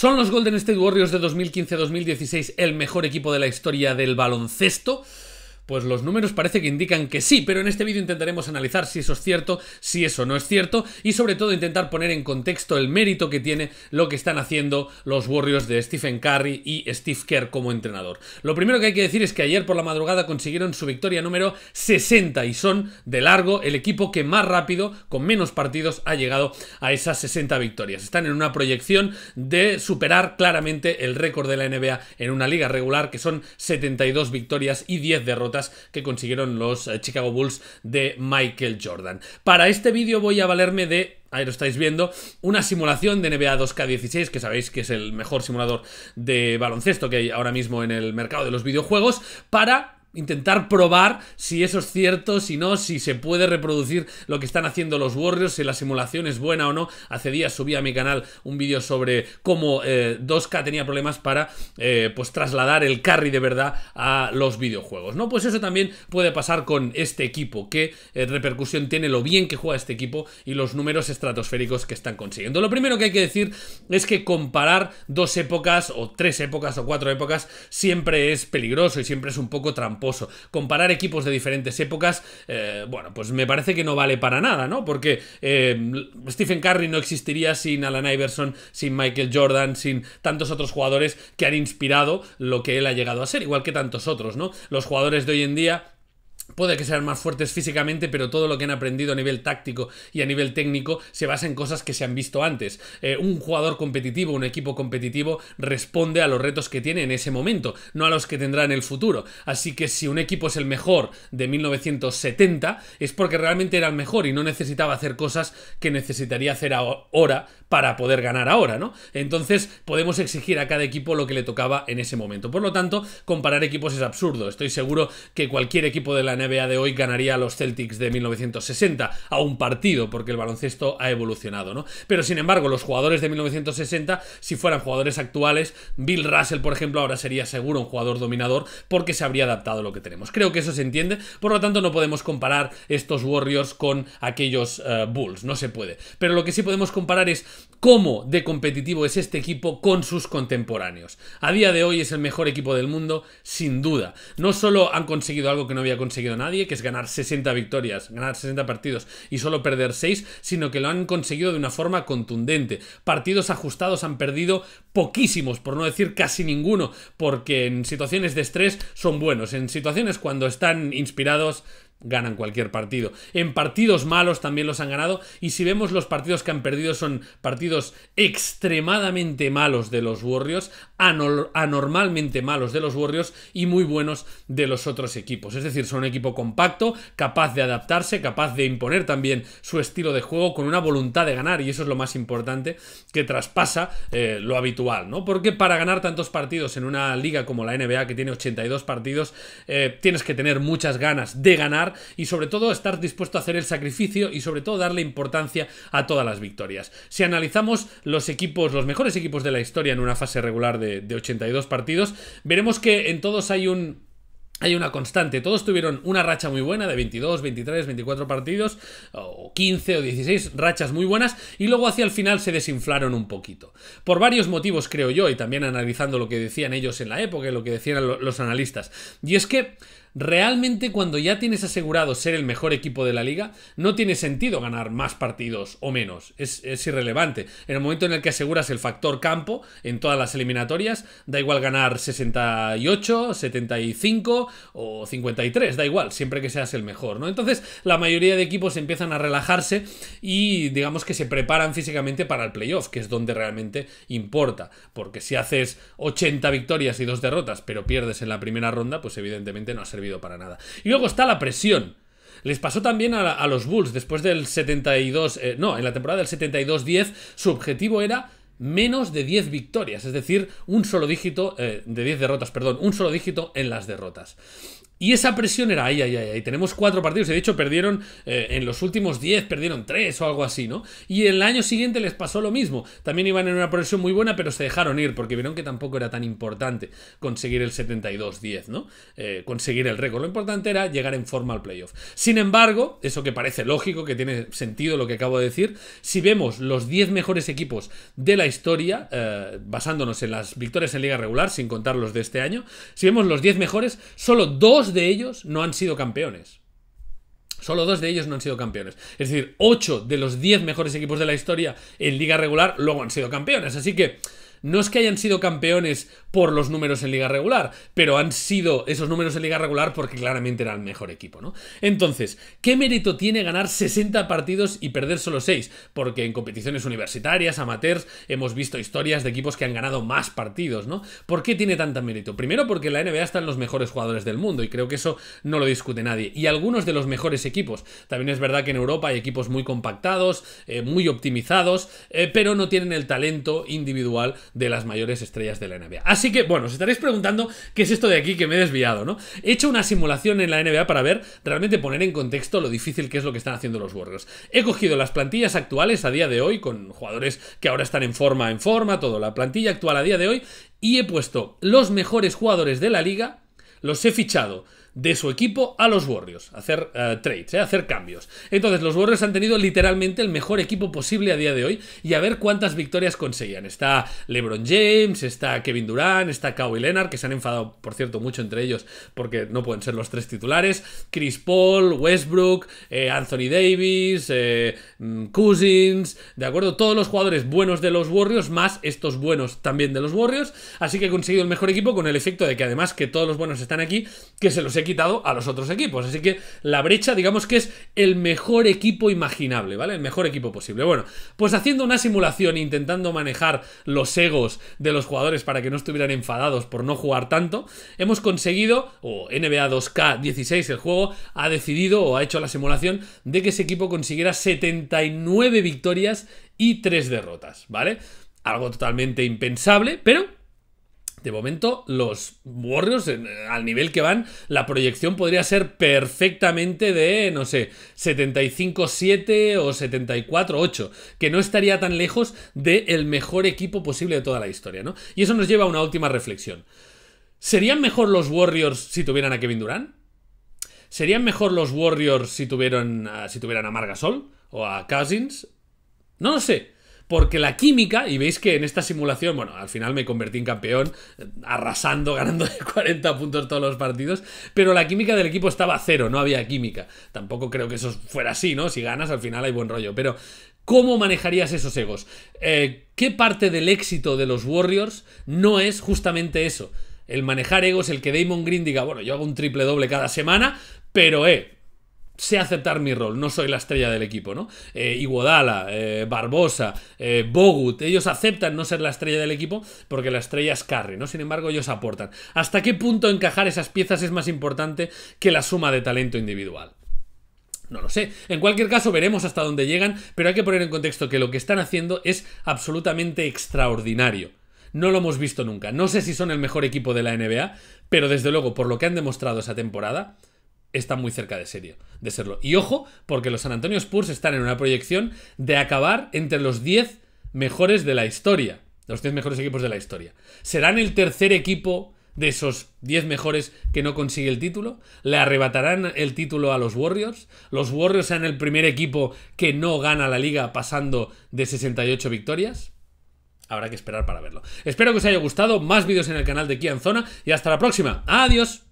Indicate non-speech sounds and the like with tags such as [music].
¿Son los Golden State Warriors de 2015-2016 el mejor equipo de la historia del baloncesto? Pues los números parece que indican que sí, pero en este vídeo intentaremos analizar si eso es cierto, si eso no es cierto y sobre todo intentar poner en contexto el mérito que tiene lo que están haciendo los Warriors de Stephen Curry y Steve Kerr como entrenador. Lo primero que hay que decir es que ayer por la madrugada consiguieron su victoria número 60 y son de largo el equipo que más rápido, con menos partidos, ha llegado a esas 60 victorias. Están en una proyección de superar claramente el récord de la NBA en una liga regular que son 72 victorias y 10 derrotas que consiguieron los eh, Chicago Bulls de Michael Jordan. Para este vídeo voy a valerme de ahí lo estáis viendo, una simulación de NBA 2K16, que sabéis que es el mejor simulador de baloncesto que hay ahora mismo en el mercado de los videojuegos, para intentar probar si eso es cierto, si no, si se puede reproducir lo que están haciendo los Warriors, si la simulación es buena o no. Hace días subí a mi canal un vídeo sobre cómo 2K eh, tenía problemas para eh, pues trasladar el carry de verdad a los videojuegos. No, pues eso también puede pasar con este equipo, qué eh, repercusión tiene lo bien que juega este equipo y los números estratosféricos que están consiguiendo. Lo primero que hay que decir es que comparar dos épocas o tres épocas o cuatro épocas siempre es peligroso y siempre es un poco tramposo Comparar equipos de diferentes épocas, eh, bueno, pues me parece que no vale para nada, ¿no? Porque eh, Stephen Curry no existiría sin Alan Iverson, sin Michael Jordan, sin tantos otros jugadores que han inspirado lo que él ha llegado a ser, igual que tantos otros, ¿no? Los jugadores de hoy en día Puede que sean más fuertes físicamente, pero todo lo que han aprendido a nivel táctico y a nivel técnico se basa en cosas que se han visto antes. Eh, un jugador competitivo, un equipo competitivo, responde a los retos que tiene en ese momento, no a los que tendrá en el futuro. Así que si un equipo es el mejor de 1970, es porque realmente era el mejor y no necesitaba hacer cosas que necesitaría hacer ahora para poder ganar ahora, ¿no? Entonces podemos exigir a cada equipo lo que le tocaba en ese momento. Por lo tanto, comparar equipos es absurdo. Estoy seguro que cualquier equipo de la NBA vea de hoy ganaría a los Celtics de 1960, a un partido, porque el baloncesto ha evolucionado, ¿no? Pero sin embargo, los jugadores de 1960, si fueran jugadores actuales, Bill Russell, por ejemplo, ahora sería seguro un jugador dominador porque se habría adaptado a lo que tenemos. Creo que eso se entiende, por lo tanto no podemos comparar estos Warriors con aquellos eh, Bulls, no se puede. Pero lo que sí podemos comparar es cómo de competitivo es este equipo con sus contemporáneos. A día de hoy es el mejor equipo del mundo, sin duda. No solo han conseguido algo que no había conseguido nadie, que es ganar 60 victorias, ganar 60 partidos y solo perder 6, sino que lo han conseguido de una forma contundente. Partidos ajustados han perdido poquísimos, por no decir casi ninguno, porque en situaciones de estrés son buenos, en situaciones cuando están inspirados ganan cualquier partido. En partidos malos también los han ganado y si vemos los partidos que han perdido son partidos extremadamente malos de los Warriors, anormalmente malos de los Warriors y muy buenos de los otros equipos. Es decir, son un equipo compacto, capaz de adaptarse, capaz de imponer también su estilo de juego con una voluntad de ganar y eso es lo más importante que traspasa eh, lo habitual, ¿no? Porque para ganar tantos partidos en una liga como la NBA que tiene 82 partidos, eh, tienes que tener muchas ganas de ganar y sobre todo estar dispuesto a hacer el sacrificio y sobre todo darle importancia a todas las victorias. Si analizamos los equipos, los mejores equipos de la historia en una fase regular de, de 82 partidos, veremos que en todos hay un hay una constante. Todos tuvieron una racha muy buena de 22, 23, 24 partidos, o 15 o 16 rachas muy buenas, y luego hacia el final se desinflaron un poquito. Por varios motivos, creo yo, y también analizando lo que decían ellos en la época y lo que decían los analistas. Y es que Realmente cuando ya tienes asegurado ser el mejor equipo de la liga, no tiene sentido ganar más partidos o menos. Es, irrelevante. En el momento en el que aseguras el factor campo en todas las eliminatorias, da igual ganar 68, 75 o 53, da igual, siempre que seas el mejor, ¿no? Entonces la mayoría de equipos empiezan a relajarse y digamos que se preparan físicamente para el playoff, que es donde realmente importa. Porque si haces 80 victorias y dos derrotas, pero pierdes en la primera ronda, pues evidentemente no se para nada. Y luego está la presión. Les pasó también a, los Bulls después del 72, eh, no, en la temporada del 72-10, su objetivo era menos de 10 victorias, es decir, un solo dígito, eh, de 10 derrotas, perdón, un solo dígito en las derrotas. Y esa presión era, ahí, ahí, ay, tenemos cuatro partidos. De hecho, perdieron eh, en los últimos diez, perdieron tres o algo así, ¿no? Y el año siguiente les pasó lo mismo. También iban en una presión muy buena, pero se dejaron ir porque vieron que tampoco era tan importante conseguir el 72-10, ¿no? Eh, conseguir el récord. Lo importante era llegar en forma al playoff. Sin embargo, eso que parece lógico, que tiene sentido lo que acabo de decir, si vemos los 10 mejores equipos de la historia, eh, basándonos en las victorias en liga regular, sin contar los de este año, si vemos los 10 mejores, solo dos de ellos no han sido campeones. Solo dos de ellos no han sido campeones. Es decir, ocho de los diez mejores equipos de la historia en liga regular luego han sido campeones. Así que no es que hayan sido campeones por los números en liga regular, pero han sido esos números en liga regular porque claramente eran el mejor equipo, ¿no? Entonces, ¿qué mérito tiene ganar 60 partidos y perder solo 6? Porque en competiciones universitarias, amateurs, hemos visto historias de equipos que han ganado más partidos, ¿no? ¿Por qué tiene tanta mérito? Primero porque la NBA están los mejores jugadores del mundo y creo que eso no lo discute nadie. Y algunos de los mejores equipos. También es verdad que en Europa hay equipos muy compactados, eh, muy optimizados, eh, pero no tienen el talento individual de las mayores estrellas de la NBA. Así que, bueno, os estaréis preguntando qué es esto de aquí que me he desviado, ¿no? He hecho una simulación en la NBA para ver, realmente poner en contexto lo difícil que es lo que están haciendo los Warriors. He cogido las plantillas actuales a día de hoy, con jugadores que ahora están en forma, en forma, todo, la plantilla actual a día de hoy, y he puesto los mejores jugadores de la liga, los he fichado de su equipo a los Warriors, hacer eh, trades, eh, hacer cambios. Entonces, los Warriors han tenido literalmente el mejor equipo posible a día de hoy y a ver cuántas victorias conseguían. Está LeBron James, está Kevin Durant, está Kawhi Leonard, que se han enfadado, por cierto, mucho entre ellos porque no pueden ser los tres titulares, Chris Paul, Westbrook, eh, Anthony Davis, mm, Cousins, ¿de acuerdo? Todos los jugadores buenos de los Warriors, más estos buenos también de los Warriors, así que he conseguido el mejor equipo con el efecto de que además que todos los buenos están aquí, que se los he quitado a los otros equipos. Así que la brecha, digamos que es el mejor equipo imaginable, ¿vale? El mejor equipo posible. Bueno, pues haciendo una simulación, intentando manejar los egos de los jugadores para que no estuvieran enfadados por no jugar tanto, hemos conseguido, o NBA 2K16, el juego, ha decidido o ha hecho la simulación de que ese equipo consiguiera 79 victorias y 3 derrotas, ¿vale? Algo totalmente impensable, pero de momento, los Warriors, al nivel que van, la proyección podría ser perfectamente de, no sé, 75-7 o 74-8, que no estaría tan lejos del el mejor equipo posible de toda la historia, ¿no? Y eso nos lleva a una última reflexión. ¿Serían mejor los Warriors si tuvieran a Kevin Durant? ¿Serían mejor los Warriors si, tuvieran, si tuvieran a Margasol o a Cousins? No lo sé porque la química, y veis que en esta simulación, bueno, al final me convertí en campeón, arrasando, [laughs] ganando 40 puntos todos los partidos, pero la química del equipo estaba cero, no había química. Tampoco creo que eso fuera así, ¿no? Si ganas, al final hay buen rollo, pero ¿Cómo manejarías esos egos? Eh, ¿Qué parte del éxito de los Warriors no es justamente eso? El manejar egos, el que Damon Green diga, bueno, yo hago un triple doble cada semana, pero eh, sé aceptar mi rol, no soy la estrella del equipo, ¿no? Eh, Iguodala, eh, Barbosa, eh, Bogut, ellos aceptan no ser la estrella del equipo porque la estrella es carry, ¿no? Sin embargo, ellos aportan. ¿Hasta qué punto encajar esas piezas es más importante que la suma de talento individual? No lo sé. En cualquier caso, veremos hasta dónde llegan, pero hay que poner en contexto que lo que están haciendo es absolutamente extraordinario. No lo hemos visto nunca. No sé si son el mejor equipo de la NBA, pero desde luego, por lo que han demostrado esa temporada, está muy cerca de, serio, de serlo. Y ojo, porque los San Antonio Spurs están en una proyección de acabar entre los 10 mejores de la historia. Los 10 mejores equipos de la historia. ¿Serán el tercer equipo de esos 10 mejores que no consigue el título? ¿Le arrebatarán el título a los Warriors? ¿Los Warriors serán el primer equipo que no gana la liga pasando de 68 victorias? Habrá que esperar para verlo. Espero que os haya gustado. Más vídeos en el canal de Zona. Y hasta la próxima. Adiós.